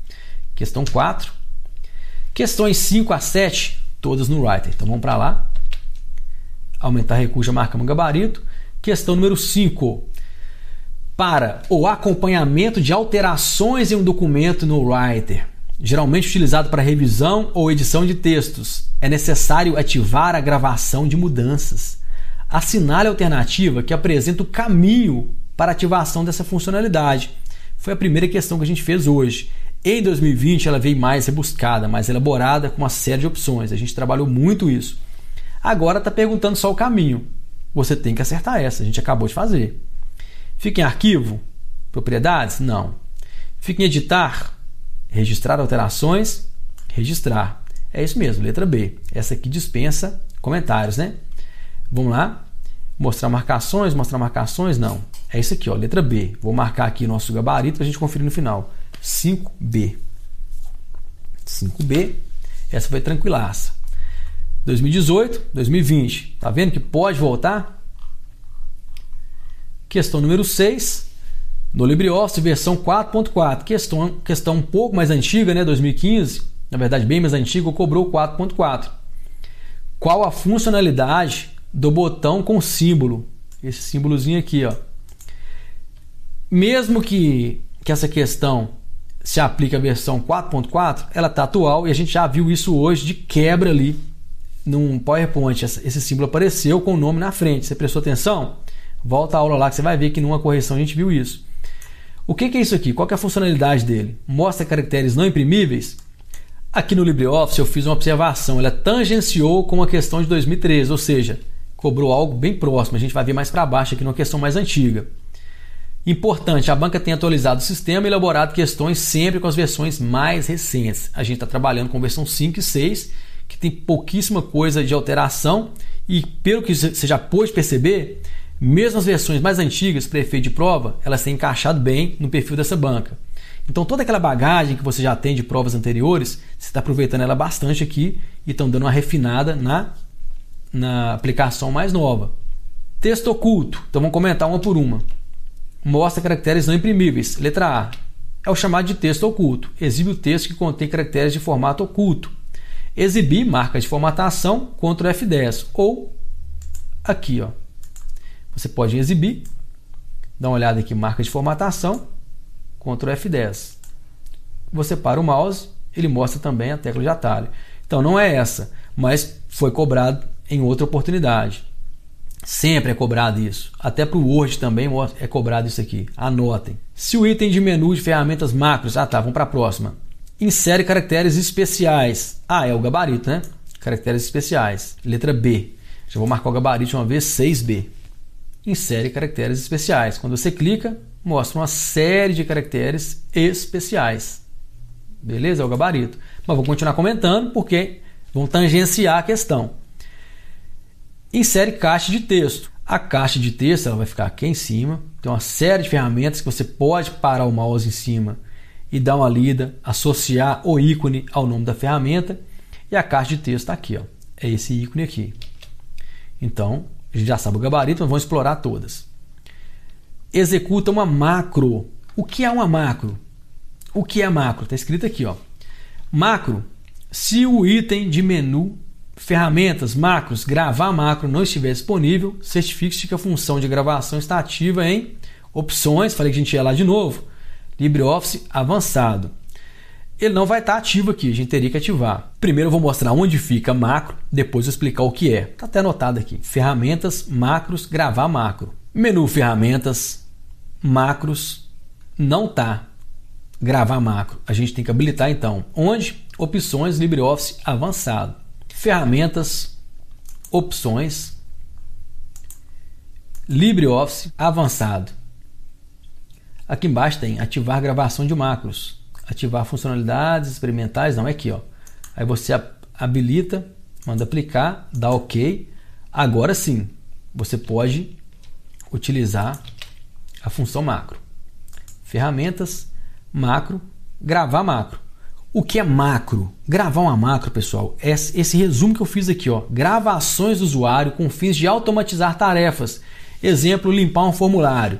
Questão 4. Questões 5 a 7, todas no Writer. Então vamos para lá. Aumentar recurso, já marcamos gabarito. Questão número 5 para o acompanhamento de alterações em um documento no Writer. Geralmente utilizado para revisão ou edição de textos, é necessário ativar a gravação de mudanças. Assinale a alternativa que apresenta o caminho para ativação dessa funcionalidade. Foi a primeira questão que a gente fez hoje. Em 2020 ela veio mais rebuscada, mais elaborada, com uma série de opções. A gente trabalhou muito isso. Agora está perguntando só o caminho. Você tem que acertar essa, a gente acabou de fazer. Fica em arquivo? Propriedades? Não. Fica em editar? Registrar alterações? Registrar. É isso mesmo, letra B. Essa aqui dispensa comentários, né? Vamos lá. Mostrar marcações, mostrar marcações? Não. É isso aqui, ó, letra B. Vou marcar aqui nosso gabarito para a gente conferir no final. 5B. 5B. Essa foi tranquilaça. 2018, 2020. Tá vendo que pode voltar? Questão número 6, no LibreOffice versão 4.4. Questão, questão um pouco mais antiga, né, 2015, na verdade bem mais antiga, cobrou 4.4. Qual a funcionalidade do botão com símbolo? Esse símbolozinho aqui, ó. Mesmo que, que essa questão se aplique à versão 4.4, ela está atual e a gente já viu isso hoje de quebra ali num PowerPoint. Esse símbolo apareceu com o nome na frente. Você prestou atenção? Volta a aula lá que você vai ver que numa correção a gente viu isso. O que, que é isso aqui? Qual é a funcionalidade dele? Mostra caracteres não imprimíveis? Aqui no LibreOffice eu fiz uma observação, ela tangenciou com a questão de 2013, ou seja, cobrou algo bem próximo. A gente vai ver mais para baixo aqui numa questão mais antiga. Importante, a banca tem atualizado o sistema e elaborado questões sempre com as versões mais recentes. A gente está trabalhando com versão 5 e 6, que tem pouquíssima coisa de alteração, e pelo que você já pôde perceber, mesmo as versões mais antigas, para efeito de prova, elas têm encaixado bem no perfil dessa banca. Então toda aquela bagagem que você já tem de provas anteriores, você está aproveitando ela bastante aqui e estão dando uma refinada na, na aplicação mais nova. Texto oculto, então vamos comentar uma por uma. Mostra caracteres não imprimíveis. Letra A. É o chamado de texto oculto. Exibe o texto que contém caracteres de formato oculto. Exibir marca de formatação Ctrl F10 ou aqui, ó, você pode exibir, dá uma olhada aqui, marca de formatação, Ctrl F10. Você para o mouse, ele mostra também a tecla de atalho. Então não é essa, mas foi cobrado em outra oportunidade. Sempre é cobrado isso. Até para o Word também é cobrado isso aqui. Anotem. Se o item de menu de ferramentas macros. Ah, tá, vamos para a próxima. Insere caracteres especiais. Ah, é o gabarito, né? Caracteres especiais. Letra B. Já vou marcar o gabarito uma vez, 6B insere caracteres especiais. Quando você clica, mostra uma série de caracteres especiais. Beleza? É o gabarito. Mas vou continuar comentando porque vão tangenciar a questão. Insere caixa de texto. A caixa de texto ela vai ficar aqui em cima. Tem uma série de ferramentas que você pode parar o mouse em cima e dar uma lida, associar o ícone ao nome da ferramenta. E a caixa de texto está aqui. Ó. É esse ícone aqui. Então, a gente já sabe o gabarito, mas vamos explorar todas. Executa uma macro. O que é uma macro? O que é macro? Está escrito aqui, ó. Macro, se o item de menu ferramentas, macros, gravar macro não estiver disponível, certifique-se que a função de gravação está ativa em opções, falei que a gente ia lá de novo, LibreOffice avançado ele não vai estar tá ativo aqui, a gente teria que ativar. Primeiro eu vou mostrar onde fica macro, depois eu explicar o que é. Está até anotado aqui. Ferramentas, macros, gravar macro. Menu ferramentas, macros, não tá gravar macro. A gente tem que habilitar então. Onde? Opções LibreOffice avançado. Ferramentas, opções, LibreOffice avançado. Aqui embaixo tem ativar gravação de macros ativar funcionalidades experimentais, não é aqui, ó. Aí você habilita, manda aplicar, dá OK. Agora sim, você pode utilizar a função macro. Ferramentas, macro, gravar macro. O que é macro? Gravar uma macro, pessoal. É esse resumo que eu fiz aqui, ó. Gravações do usuário com fins de automatizar tarefas. Exemplo, limpar um formulário.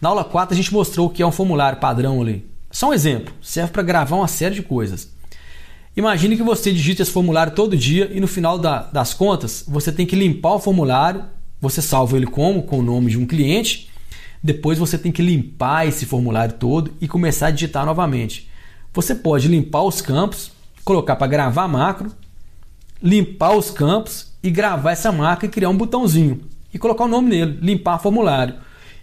Na aula 4 a gente mostrou o que é um formulário padrão ali. Só um exemplo, serve para gravar uma série de coisas. Imagine que você digita esse formulário todo dia e no final da, das contas você tem que limpar o formulário, você salva ele como? Com o nome de um cliente. Depois você tem que limpar esse formulário todo e começar a digitar novamente. Você pode limpar os campos, colocar para gravar macro, limpar os campos e gravar essa marca e criar um botãozinho e colocar o nome nele, limpar formulário.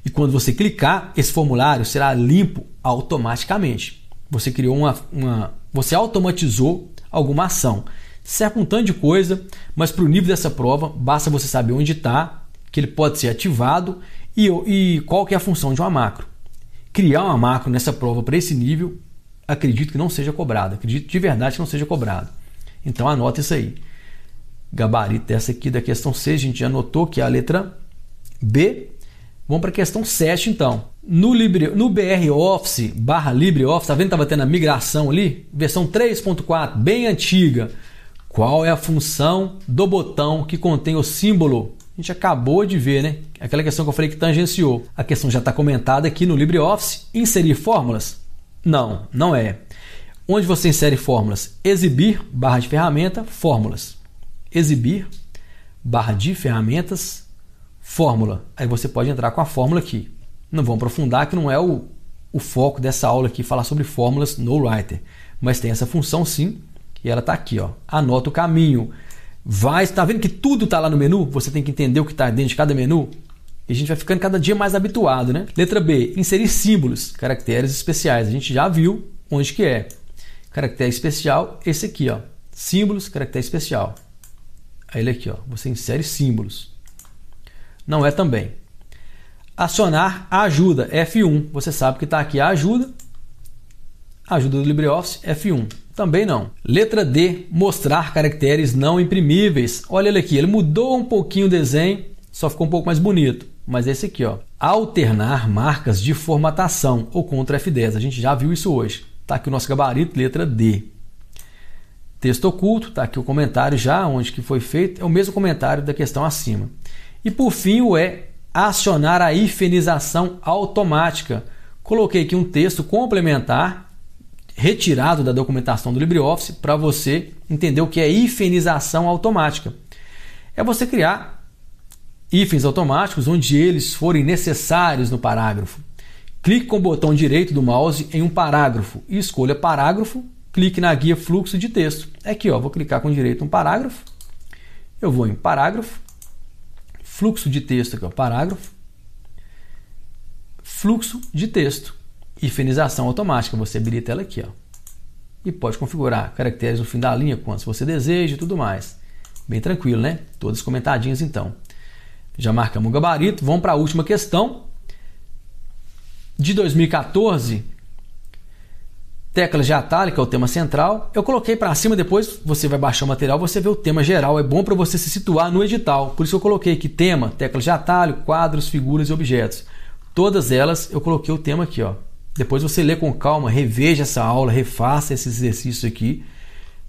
E quando você clicar, esse formulário será limpo automaticamente. Você criou uma, uma você automatizou alguma ação. Serve um tanto de coisa, mas para o nível dessa prova, basta você saber onde está, que ele pode ser ativado e, e qual que é a função de uma macro. Criar uma macro nessa prova para esse nível, acredito que não seja cobrado, acredito de verdade que não seja cobrado. Então anota isso aí. Gabarito essa aqui da questão 6, a gente já anotou que é a letra B. Vamos para a questão 7 então. No, Libre, no BR Office, barra LibreOffice, tá vendo que estava tendo a migração ali? Versão 3.4, bem antiga. Qual é a função do botão que contém o símbolo? A gente acabou de ver, né? Aquela questão que eu falei que tangenciou. A questão já está comentada aqui no LibreOffice. Inserir fórmulas? Não, não é. Onde você insere fórmulas? Exibir, barra de ferramenta, fórmulas. Exibir, barra de ferramentas, fórmula. Aí você pode entrar com a fórmula aqui. Não vamos aprofundar que não é o, o foco dessa aula aqui falar sobre fórmulas no Writer, mas tem essa função sim, e ela está aqui, ó. Anota o caminho. Vai, está vendo que tudo está lá no menu? Você tem que entender o que está dentro de cada menu. E a gente vai ficando cada dia mais habituado, né? Letra B, inserir símbolos, caracteres especiais. A gente já viu onde que é. Caractere especial, esse aqui, ó. Símbolos, caractere especial. Aí ele aqui, ó. Você insere símbolos. Não é também acionar a ajuda F1. Você sabe que está aqui a ajuda, ajuda do LibreOffice F1. Também não. Letra D, mostrar caracteres não imprimíveis. Olha ele aqui, ele mudou um pouquinho o desenho, só ficou um pouco mais bonito. Mas é esse aqui, ó. Alternar marcas de formatação ou contra F10. A gente já viu isso hoje. está aqui o nosso gabarito, letra D. Texto oculto, está aqui o comentário já onde que foi feito, é o mesmo comentário da questão acima. E por fim, o E acionar a hifenização automática. Coloquei aqui um texto complementar retirado da documentação do LibreOffice para você entender o que é hifenização automática. É você criar hífens automáticos onde eles forem necessários no parágrafo. Clique com o botão direito do mouse em um parágrafo e escolha parágrafo. Clique na guia fluxo de texto. É aqui, ó, vou clicar com direito um parágrafo. Eu vou em parágrafo fluxo de texto, que é o parágrafo, fluxo de texto, hifenização automática, você habilita ela aqui, ó. E pode configurar caracteres no fim da linha, quantos você deseja e tudo mais. Bem tranquilo, né? Todas comentadinhas então. Já marcamos o gabarito, vamos para a última questão. De 2014, teclas de atalho, que é o tema central. Eu coloquei para cima, depois você vai baixar o material, você vê o tema geral. É bom para você se situar no edital. Por isso eu coloquei aqui tema, teclas de atalho, quadros, figuras e objetos. Todas elas eu coloquei o tema aqui. Ó. Depois você lê com calma, reveja essa aula, refaça esse exercício aqui,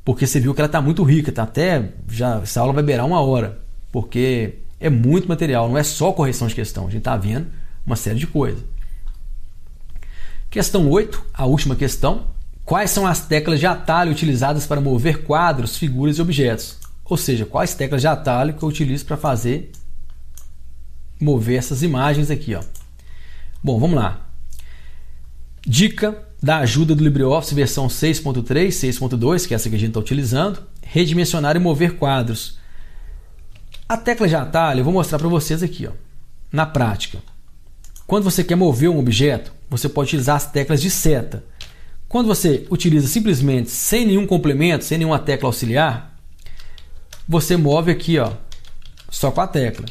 porque você viu que ela está muito rica, tá até já essa aula vai beirar uma hora, porque é muito material, não é só correção de questão, a gente está vendo uma série de coisas. Questão 8, a última questão, Quais são as teclas de atalho utilizadas para mover quadros, figuras e objetos? Ou seja, quais teclas de atalho que eu utilizo para fazer mover essas imagens aqui, ó. Bom, vamos lá. Dica da ajuda do LibreOffice versão 6.3, 6.2, que é essa que a gente está utilizando, redimensionar e mover quadros. A tecla de atalho eu vou mostrar para vocês aqui, ó, na prática. Quando você quer mover um objeto, você pode utilizar as teclas de seta. Quando você utiliza simplesmente sem nenhum complemento, sem nenhuma tecla auxiliar, você move aqui, ó, só com a tecla.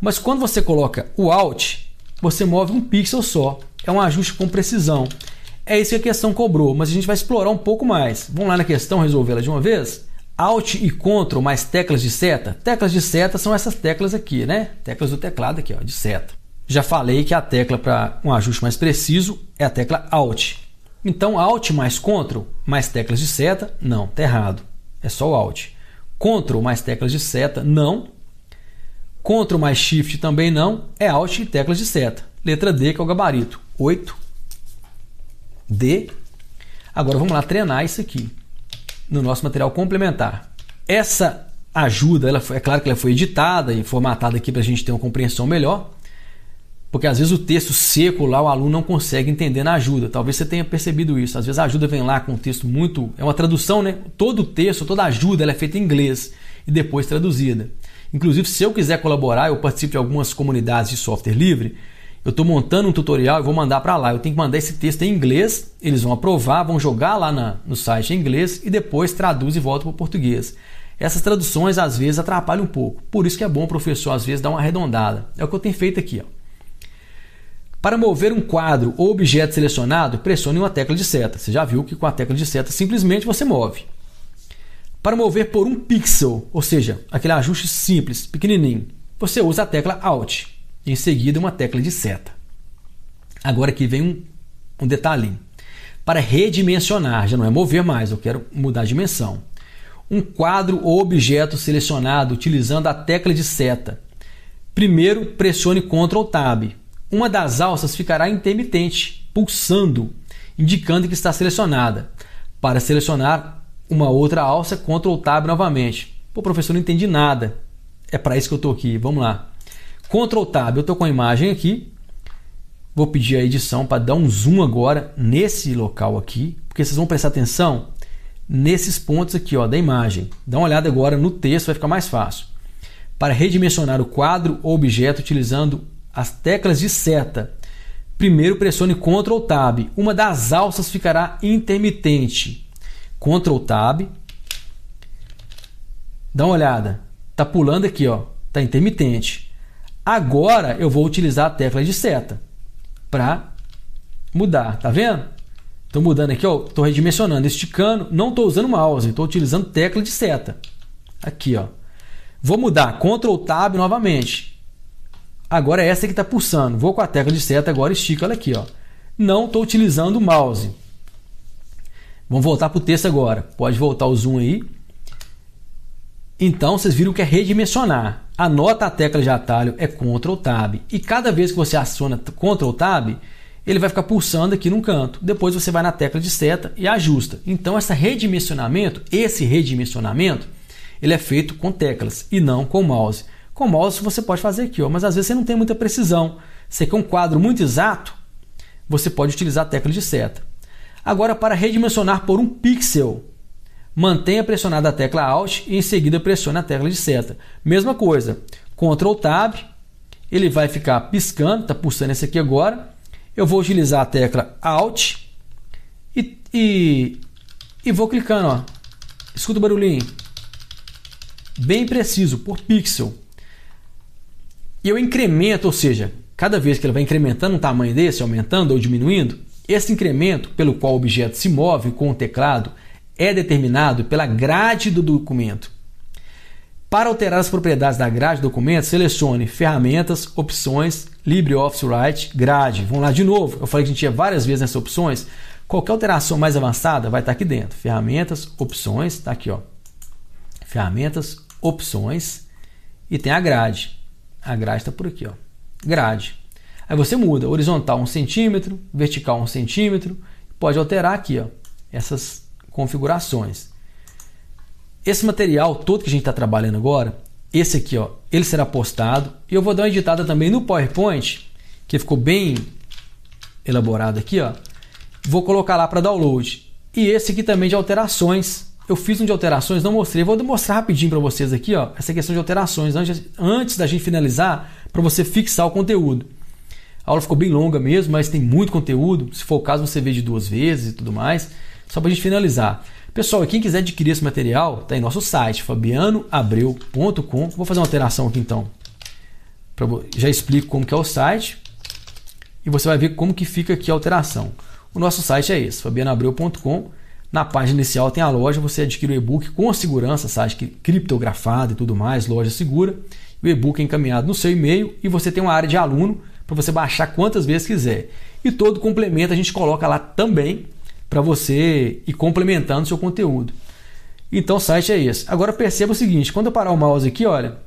Mas quando você coloca o Alt, você move um pixel só. É um ajuste com precisão. É isso que a questão cobrou, mas a gente vai explorar um pouco mais. Vamos lá na questão resolvê-la de uma vez? Alt e Ctrl mais teclas de seta. Teclas de seta são essas teclas aqui, né? Teclas do teclado aqui, ó, de seta. Já falei que a tecla para um ajuste mais preciso é a tecla Alt. Então Alt mais Ctrl mais teclas de seta, não, tá errado. É só o Alt. Ctrl mais teclas de seta, não. Ctrl mais Shift também não. É Alt e teclas de seta. Letra D que é o gabarito. 8. D. Agora vamos lá treinar isso aqui no nosso material complementar. Essa ajuda, ela foi, é claro que ela foi editada e formatada aqui para a gente ter uma compreensão melhor. Porque às vezes o texto seco lá o aluno não consegue entender na ajuda. Talvez você tenha percebido isso. Às vezes a ajuda vem lá com um texto muito. É uma tradução, né? Todo o texto, toda a ajuda ela é feita em inglês e depois traduzida. Inclusive, se eu quiser colaborar, eu participo de algumas comunidades de software livre. Eu estou montando um tutorial e vou mandar para lá. Eu tenho que mandar esse texto em inglês, eles vão aprovar, vão jogar lá na, no site em inglês e depois traduz e volta para o português. Essas traduções às vezes atrapalham um pouco. Por isso que é bom o professor às vezes dar uma arredondada. É o que eu tenho feito aqui. Ó. Para mover um quadro ou objeto selecionado, pressione uma tecla de seta. Você já viu que com a tecla de seta simplesmente você move. Para mover por um pixel, ou seja, aquele ajuste simples, pequenininho, você usa a tecla Alt, em seguida uma tecla de seta. Agora aqui vem um, um Para redimensionar, já não é mover mais, eu quero mudar a dimensão. Um quadro ou objeto selecionado utilizando a tecla de seta. Primeiro pressione Ctrl Tab, uma das alças ficará intermitente, pulsando, indicando que está selecionada, para selecionar uma outra alça, Ctrl Tab novamente. Pô, professor, não entendi nada. É para isso que eu estou aqui, vamos lá. Ctrl Tab, eu estou com a imagem aqui. Vou pedir a edição para dar um zoom agora nesse local aqui, porque vocês vão prestar atenção nesses pontos aqui ó, da imagem. Dá uma olhada agora no texto, vai ficar mais fácil. Para redimensionar o quadro ou objeto utilizando as teclas de seta. Primeiro pressione Ctrl Tab. Uma das alças ficará intermitente. Ctrl Tab. Dá uma olhada. Tá pulando aqui, ó. Tá intermitente. Agora eu vou utilizar a tecla de seta para mudar, tá vendo? Estou mudando aqui, ó, estou redimensionando, esticando, não estou usando mouse, estou utilizando tecla de seta. Aqui, ó. Vou mudar Ctrl Tab novamente. Agora é essa que está pulsando. Vou com a tecla de seta agora, estico ela aqui. Ó. Não estou utilizando o mouse. Vamos voltar para o texto agora. Pode voltar o zoom aí. Então, vocês viram que é redimensionar. Anota a tecla de atalho é Ctrl Tab. E cada vez que você aciona Ctrl Tab, ele vai ficar pulsando aqui num canto. Depois você vai na tecla de seta e ajusta. Então, esse redimensionamento, esse redimensionamento, ele é feito com teclas e não com mouse. Com mouse você pode fazer aqui, ó, mas às vezes você não tem muita precisão. Você quer um quadro muito exato, você pode utilizar a tecla de seta. Agora, para redimensionar por um pixel, mantenha pressionada a tecla Alt e em seguida pressione a tecla de seta. Mesma coisa, Ctrl Tab, ele vai ficar piscando, está pulsando esse aqui agora. Eu vou utilizar a tecla Alt e, e, e vou clicando. Ó. Escuta o barulhinho bem preciso, por pixel. E eu incremento, ou seja, cada vez que ele vai incrementando um tamanho desse, aumentando ou diminuindo, esse incremento pelo qual o objeto se move com o teclado é determinado pela grade do documento. Para alterar as propriedades da grade do documento, selecione Ferramentas, Opções, LibreOffice Write, Grade. Vamos lá de novo. Eu falei que a gente tinha várias vezes nessas opções. Qualquer alteração mais avançada vai estar aqui dentro. Ferramentas, Opções, está aqui. ó. Ferramentas, Opções e tem a grade. A grade está por aqui, ó. Grade. Aí você muda horizontal 1 centímetro, vertical 1 centímetro. Pode alterar aqui, ó, essas configurações. Esse material todo que a gente está trabalhando agora, esse aqui, ó, ele será postado. E eu vou dar uma editada também no PowerPoint, que ficou bem elaborado aqui, ó. Vou colocar lá para download. E esse aqui também de alterações eu fiz um de alterações, não mostrei. Vou mostrar rapidinho para vocês aqui, ó, essa questão de alterações, antes, antes da gente finalizar, para você fixar o conteúdo. A aula ficou bem longa mesmo, mas tem muito conteúdo. Se for o caso, você vê de duas vezes e tudo mais. Só para a gente finalizar. Pessoal, quem quiser adquirir esse material, está em nosso site, fabianoabreu.com. Vou fazer uma alteração aqui então. Já explico como que é o site. E você vai ver como que fica aqui a alteração. O nosso site é esse, fabianoabreu.com. Na página inicial tem a loja, você adquire o e-book com a segurança, site criptografado e tudo mais, loja segura. O e-book é encaminhado no seu e-mail e você tem uma área de aluno para você baixar quantas vezes quiser. E todo complemento a gente coloca lá também para você ir complementando seu conteúdo. Então o site é esse. Agora perceba o seguinte, quando eu parar o mouse aqui, olha,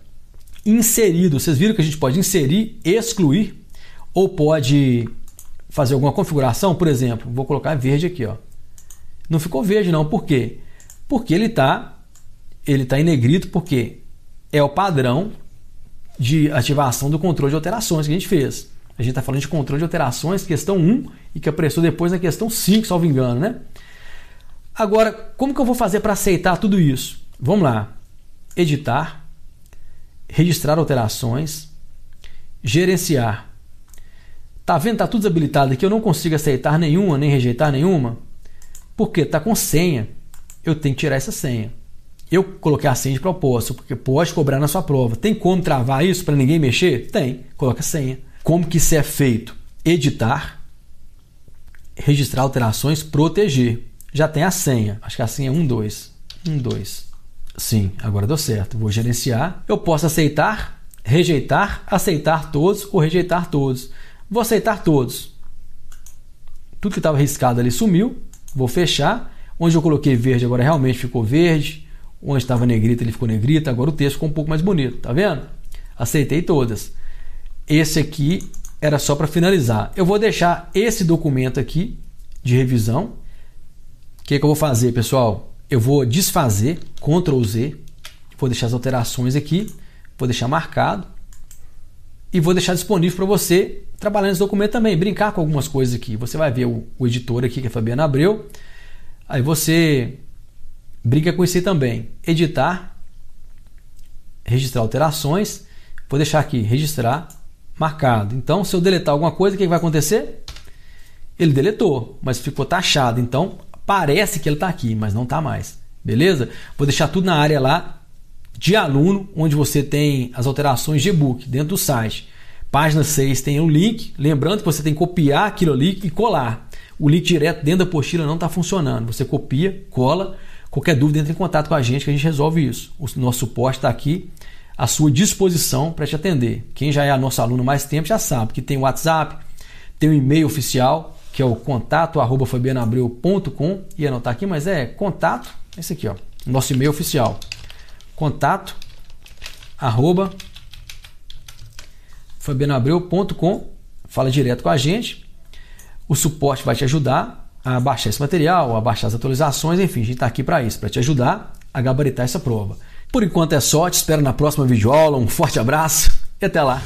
inserido, vocês viram que a gente pode inserir, excluir ou pode fazer alguma configuração, por exemplo, vou colocar verde aqui, ó. Não ficou verde, não. Por quê? Porque ele está ele tá em negrito, porque é o padrão de ativação do controle de alterações que a gente fez. A gente está falando de controle de alterações, é questão 1, e que apressou depois na questão 5, salvo engano, né? Agora, como que eu vou fazer para aceitar tudo isso? Vamos lá. Editar, registrar alterações, gerenciar. Tá vendo? Tá tudo desabilitado aqui, eu não consigo aceitar nenhuma, nem rejeitar nenhuma. Porque está com senha, eu tenho que tirar essa senha. Eu coloquei a senha de propósito, porque pode cobrar na sua prova. Tem como travar isso para ninguém mexer? Tem, coloca a senha. Como que isso é feito? Editar, registrar alterações, proteger. Já tem a senha. Acho que a senha é 1, 2. Sim, agora deu certo. Vou gerenciar. Eu posso aceitar, rejeitar, aceitar todos ou rejeitar todos. Vou aceitar todos. Tudo que estava riscado ali sumiu vou fechar. Onde eu coloquei verde agora realmente ficou verde. Onde estava negrita ele ficou negrita. Agora o texto ficou um pouco mais bonito, tá vendo? Aceitei todas. Esse aqui era só para finalizar. Eu vou deixar esse documento aqui de revisão. O que, é que eu vou fazer, pessoal? Eu vou desfazer, Ctrl Z. Vou deixar as alterações aqui. Vou deixar marcado. E vou deixar disponível para você trabalhar nesse documento também, brincar com algumas coisas aqui. Você vai ver o, o editor aqui, que é Fabiana Abreu. Aí você brinca com isso aí também. Editar, registrar alterações. Vou deixar aqui registrar marcado. Então, se eu deletar alguma coisa, o que vai acontecer? Ele deletou, mas ficou taxado. Então, parece que ele está aqui, mas não está mais. Beleza? Vou deixar tudo na área lá de aluno, onde você tem as alterações de e-book dentro do site. Página 6 tem um link. Lembrando que você tem que copiar aquilo ali e colar. O link direto dentro da apostila não está funcionando. Você copia, cola. Qualquer dúvida, entre em contato com a gente que a gente resolve isso. O nosso suporte está aqui à sua disposição para te atender. Quem já é nosso aluno mais tempo já sabe que tem o WhatsApp, tem o e-mail oficial, que é o contato arroba fabianabreu.com. Ia anotar aqui, mas é contato, esse aqui, ó. Nosso e-mail oficial. Contato arroba fabianoabreu.com, fala direto com a gente. O suporte vai te ajudar a baixar esse material, a baixar as atualizações, enfim, a gente está aqui para isso, para te ajudar a gabaritar essa prova. Por enquanto é só, te espero na próxima videoaula, um forte abraço e até lá!